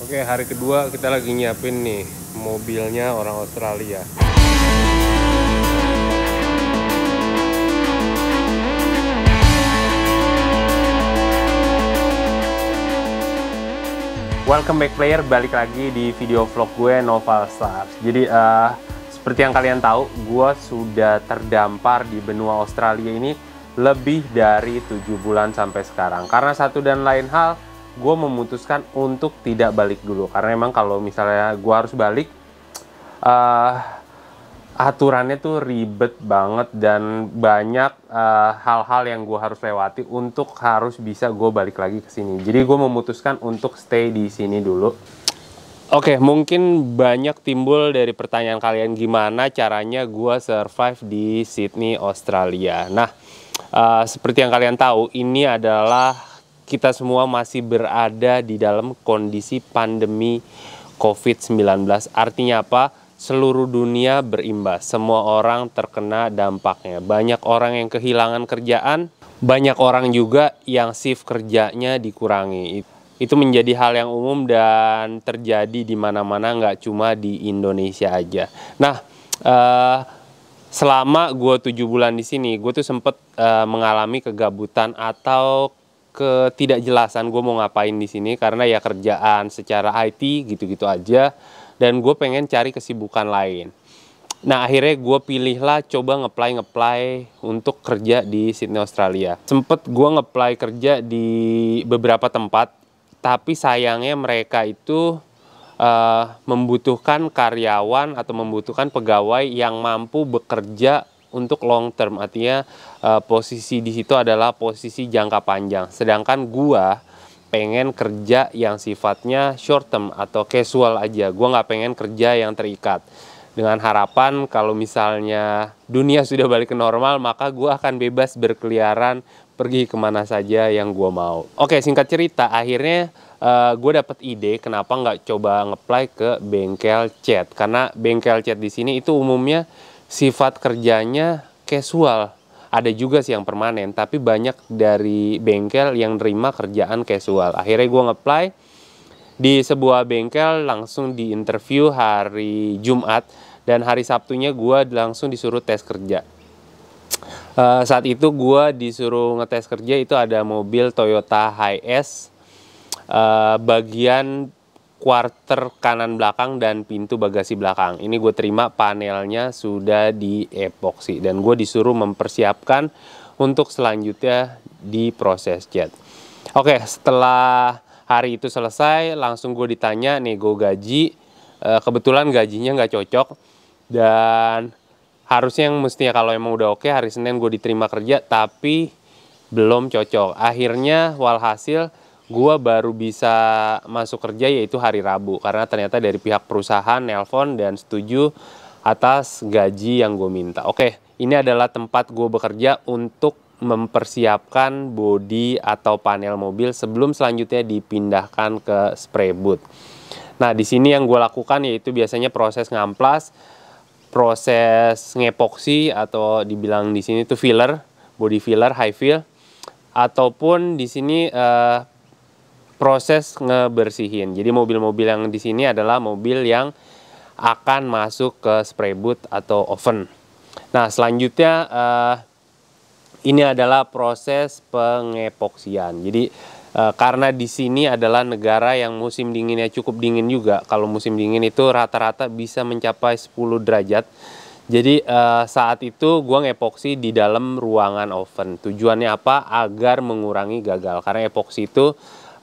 Oke, hari kedua kita lagi nyiapin nih mobilnya orang Australia. Welcome back player, balik lagi di video vlog gue Novel Stars. Jadi uh, seperti yang kalian tahu, gue sudah terdampar di benua Australia ini lebih dari tujuh bulan sampai sekarang. Karena satu dan lain hal, gue memutuskan untuk tidak balik dulu karena emang kalau misalnya gue harus balik uh, aturannya tuh ribet banget dan banyak eh, hal-hal uh, yang gue harus lewati untuk harus bisa gue balik lagi ke sini. Jadi gue memutuskan untuk stay di sini dulu. Oke, okay, mungkin banyak timbul dari pertanyaan kalian gimana caranya gue survive di Sydney, Australia. Nah, uh, seperti yang kalian tahu, ini adalah kita semua masih berada di dalam kondisi pandemi COVID-19. Artinya apa? Seluruh dunia berimbas, semua orang terkena dampaknya. Banyak orang yang kehilangan kerjaan, banyak orang juga yang shift kerjanya dikurangi. Itu menjadi hal yang umum dan terjadi di mana-mana, nggak cuma di Indonesia aja. Nah, uh, selama gue tujuh bulan di sini, gue tuh sempet uh, mengalami kegabutan atau ketidakjelasan gue mau ngapain di sini karena ya kerjaan secara IT gitu-gitu aja dan gue pengen cari kesibukan lain. Nah akhirnya gue pilihlah coba ngeplay ngeplay untuk kerja di Sydney Australia. Sempet gue ngeplay kerja di beberapa tempat, tapi sayangnya mereka itu uh, membutuhkan karyawan atau membutuhkan pegawai yang mampu bekerja untuk long term artinya uh, posisi di situ adalah posisi jangka panjang sedangkan gua pengen kerja yang sifatnya short term atau casual aja gua nggak pengen kerja yang terikat dengan harapan kalau misalnya dunia sudah balik ke normal maka gua akan bebas berkeliaran pergi kemana saja yang gua mau oke singkat cerita akhirnya uh, eh, gue dapet ide kenapa nggak coba ngeplay ke bengkel chat karena bengkel chat di sini itu umumnya sifat kerjanya casual. Ada juga sih yang permanen, tapi banyak dari bengkel yang nerima kerjaan casual. Akhirnya gue ngeplay di sebuah bengkel langsung di interview hari Jumat dan hari Sabtunya gue langsung disuruh tes kerja. Uh, saat itu gue disuruh ngetes kerja itu ada mobil Toyota Hiace uh, bagian quarter kanan belakang dan pintu bagasi belakang. Ini gue terima panelnya sudah di epoxy dan gue disuruh mempersiapkan untuk selanjutnya di proses cat. Oke, setelah hari itu selesai, langsung gue ditanya nego gaji. Eh, kebetulan gajinya nggak cocok dan harusnya yang mestinya kalau emang udah oke hari Senin gue diterima kerja tapi belum cocok. Akhirnya walhasil gua baru bisa masuk kerja yaitu hari Rabu karena ternyata dari pihak perusahaan nelpon dan setuju atas gaji yang gue minta. Oke, ini adalah tempat gue bekerja untuk mempersiapkan bodi atau panel mobil sebelum selanjutnya dipindahkan ke spray booth. Nah, di sini yang gue lakukan yaitu biasanya proses ngamplas, proses ngepoksi atau dibilang di sini itu filler, body filler, high fill, ataupun di sini uh, proses ngebersihin. Jadi mobil-mobil yang di sini adalah mobil yang akan masuk ke spray booth atau oven. Nah, selanjutnya uh, ini adalah proses pengepoksian. Jadi uh, karena di sini adalah negara yang musim dinginnya cukup dingin juga. Kalau musim dingin itu rata-rata bisa mencapai 10 derajat. Jadi uh, saat itu gua ngepoksi di dalam ruangan oven. Tujuannya apa? Agar mengurangi gagal. Karena epoksi itu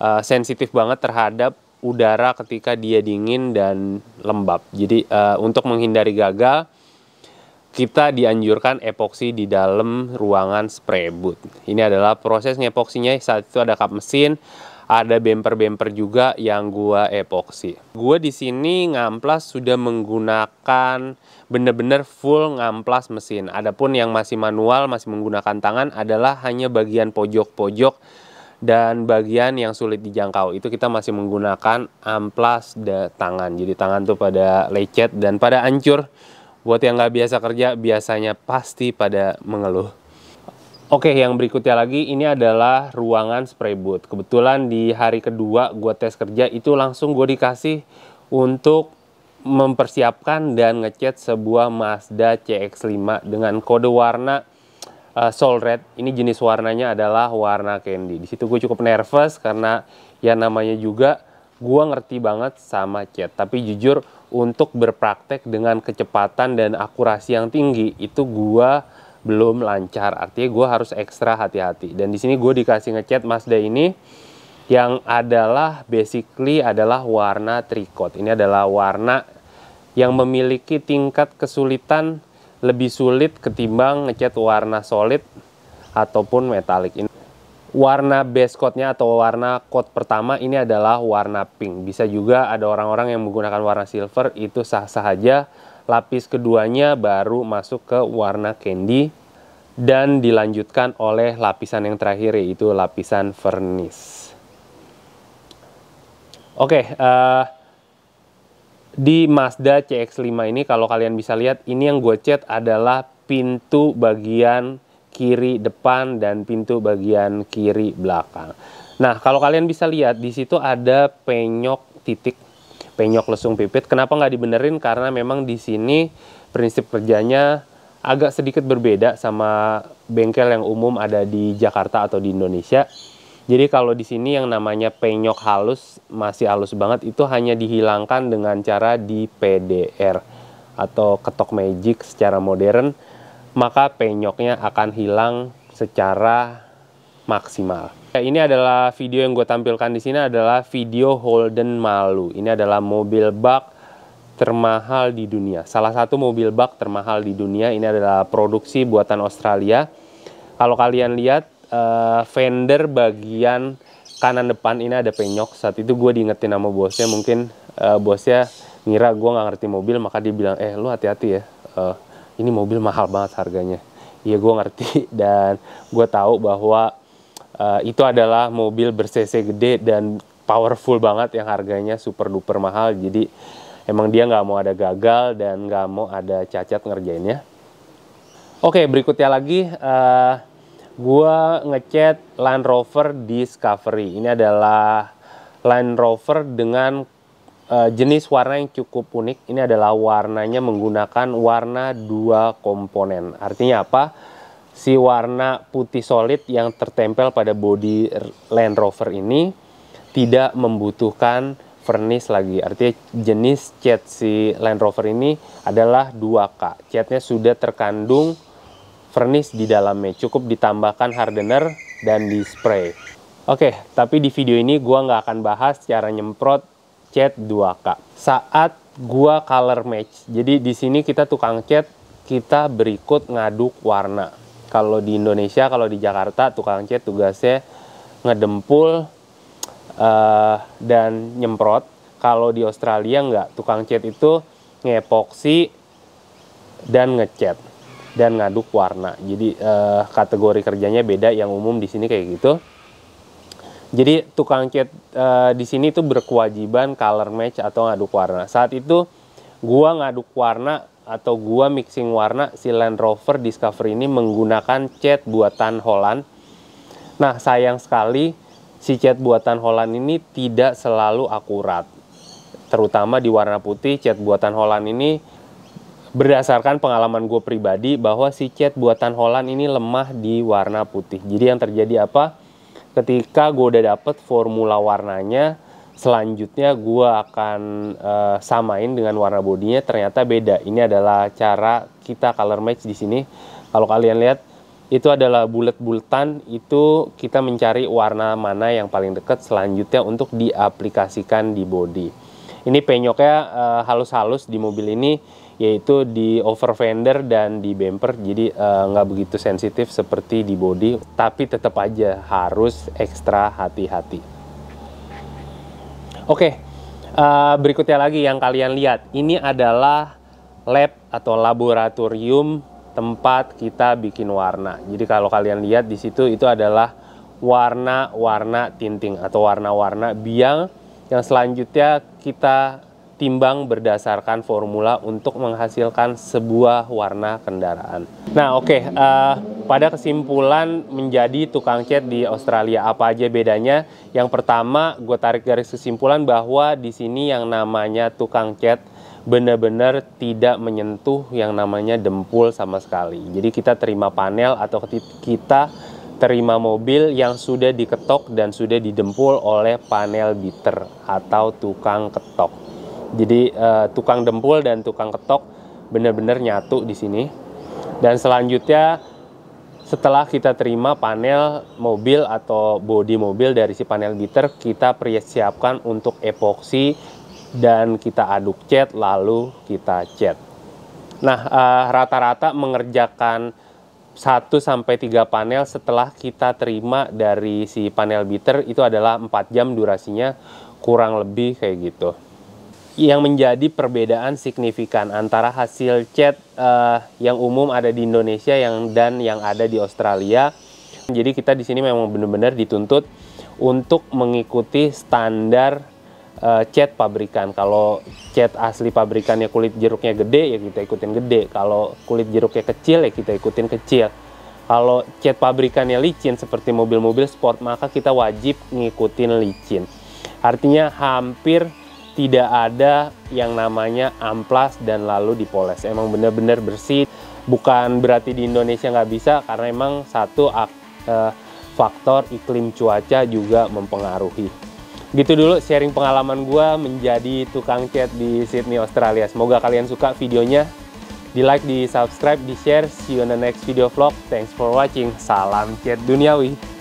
uh, sensitif banget terhadap udara ketika dia dingin dan lembab. Jadi uh, untuk menghindari gagal kita dianjurkan epoksi di dalam ruangan spray booth. Ini adalah proses epoksinya. saat itu ada kap mesin, ada bemper-bemper juga yang gua epoksi. Gua di sini ngamplas sudah menggunakan benar-benar full ngamplas mesin. Adapun yang masih manual masih menggunakan tangan adalah hanya bagian pojok-pojok dan bagian yang sulit dijangkau itu kita masih menggunakan amplas de tangan jadi tangan tuh pada lecet dan pada ancur buat yang nggak biasa kerja biasanya pasti pada mengeluh Oke, yang berikutnya lagi ini adalah ruangan spray booth. Kebetulan di hari kedua gue tes kerja itu langsung gue dikasih untuk mempersiapkan dan ngecat sebuah Mazda CX-5 dengan kode warna uh, Soul Red. Ini jenis warnanya adalah warna candy. Di situ gue cukup nervous karena ya namanya juga gue ngerti banget sama cat. Tapi jujur untuk berpraktek dengan kecepatan dan akurasi yang tinggi itu gue belum lancar. Artinya gue harus ekstra hati-hati. Dan di sini gue dikasih ngecat Mazda ini yang adalah basically adalah warna tricot. Ini adalah warna yang memiliki tingkat kesulitan lebih sulit ketimbang ngecat warna solid ataupun metalik ini. Warna base coatnya atau warna coat pertama ini adalah warna pink. Bisa juga ada orang-orang yang menggunakan warna silver itu sah-sah aja. Lapis keduanya baru masuk ke warna candy dan dilanjutkan oleh lapisan yang terakhir yaitu lapisan vernis. Oke, okay, uh, eh, di Mazda CX-5 ini kalau kalian bisa lihat ini yang gue cat adalah pintu bagian kiri depan dan pintu bagian kiri belakang. Nah kalau kalian bisa lihat di situ ada penyok titik penyok lesung pipit. Kenapa nggak dibenerin? Karena memang di sini prinsip kerjanya agak sedikit berbeda sama bengkel yang umum ada di Jakarta atau di Indonesia jadi kalau di sini yang namanya penyok halus masih halus banget itu hanya dihilangkan dengan cara di PDR atau ketok magic secara modern maka penyoknya akan hilang secara maksimal. Ya, ini adalah video yang gue tampilkan di sini adalah video Holden Malu. Ini adalah mobil bak termahal di dunia. Salah satu mobil bak termahal di dunia ini adalah produksi buatan Australia. Kalau kalian lihat uh, fender bagian kanan depan ini ada penyok saat itu gue diingetin sama bosnya mungkin uh, bosnya ngira gue nggak ngerti mobil maka dia bilang eh lu hati-hati ya uh, ini mobil mahal banget harganya iya gue ngerti dan gue tahu bahwa uh, itu adalah mobil bercc gede dan powerful banget yang harganya super duper mahal jadi emang dia nggak mau ada gagal dan nggak mau ada cacat ngerjainnya oke berikutnya lagi uh, Gue ngecat Land Rover Discovery. Ini adalah Land Rover dengan uh, jenis warna yang cukup unik. Ini adalah warnanya menggunakan warna dua komponen. Artinya apa? Si warna putih solid yang tertempel pada bodi Land Rover ini tidak membutuhkan vernis lagi. Artinya jenis cat si Land Rover ini adalah 2K. Catnya sudah terkandung vernis di dalamnya. Cukup ditambahkan hardener dan di spray. Oke, tapi di video ini gua nggak akan bahas cara nyemprot cat 2K. Saat gua color match. Jadi di sini kita tukang cat, kita berikut ngaduk warna. Kalau di Indonesia, kalau di Jakarta, tukang cat tugasnya ngedempul uh, dan nyemprot. Kalau di Australia nggak, tukang cat itu ngepoksi dan ngecat dan ngaduk warna. Jadi uh, kategori kerjanya beda yang umum di sini kayak gitu. Jadi tukang cat uh, di sini itu berkewajiban color match atau ngaduk warna. Saat itu gua ngaduk warna atau gua mixing warna si Land Rover Discovery ini menggunakan cat buatan Holland. Nah, sayang sekali si cat buatan Holland ini tidak selalu akurat. Terutama di warna putih, cat buatan Holland ini berdasarkan pengalaman gue pribadi bahwa si cat buatan Holland ini lemah di warna putih. Jadi yang terjadi apa? Ketika gue udah dapet formula warnanya, selanjutnya gue akan uh, samain dengan warna bodinya ternyata beda. Ini adalah cara kita color match di sini. Kalau kalian lihat itu adalah bulat-bulatan itu kita mencari warna mana yang paling dekat selanjutnya untuk diaplikasikan di body. Ini penyoknya eh, halus-halus uh, halus -halus di mobil ini yaitu di over fender dan di bumper jadi eh, nggak uh, begitu sensitif seperti di body tapi tetap aja harus ekstra hati-hati oke okay. uh, eh, berikutnya lagi yang kalian lihat ini adalah lab atau laboratorium tempat kita bikin warna jadi kalau kalian lihat di situ itu adalah warna-warna tinting atau warna-warna biang yang selanjutnya kita timbang berdasarkan formula untuk menghasilkan sebuah warna kendaraan. Nah, oke, okay, uh, eh, pada kesimpulan menjadi tukang cat di Australia apa aja bedanya? Yang pertama, gue tarik garis kesimpulan bahwa di sini yang namanya tukang cat benar-benar tidak menyentuh yang namanya dempul sama sekali. Jadi kita terima panel atau kita terima mobil yang sudah diketok dan sudah didempul oleh panel biter atau tukang ketok. Jadi uh, tukang dempul dan tukang ketok benar-benar nyatu di sini. Dan selanjutnya setelah kita terima panel mobil atau bodi mobil dari si panel beater, kita persiapkan untuk epoksi dan kita aduk cat lalu kita cat. Nah, eh, rata-rata uh, mengerjakan 1 sampai 3 panel setelah kita terima dari si panel beater itu adalah 4 jam durasinya kurang lebih kayak gitu yang menjadi perbedaan signifikan antara hasil chat uh, yang umum ada di Indonesia yang dan yang ada di Australia. Jadi kita di sini memang benar-benar dituntut untuk mengikuti standar uh, chat pabrikan. Kalau chat asli pabrikannya kulit jeruknya gede ya kita ikutin gede. Kalau kulit jeruknya kecil ya kita ikutin kecil. Kalau chat pabrikannya licin seperti mobil-mobil sport maka kita wajib ngikutin licin. Artinya hampir tidak ada yang namanya amplas dan lalu dipoles. Emang benar-benar bersih. Bukan berarti di Indonesia nggak bisa, karena emang satu eh, faktor iklim cuaca juga mempengaruhi. Gitu dulu sharing pengalaman gue menjadi tukang cat di Sydney, Australia. Semoga kalian suka videonya. Di like, di subscribe, di share. See you on the next video vlog. Thanks for watching. Salam cat duniawi.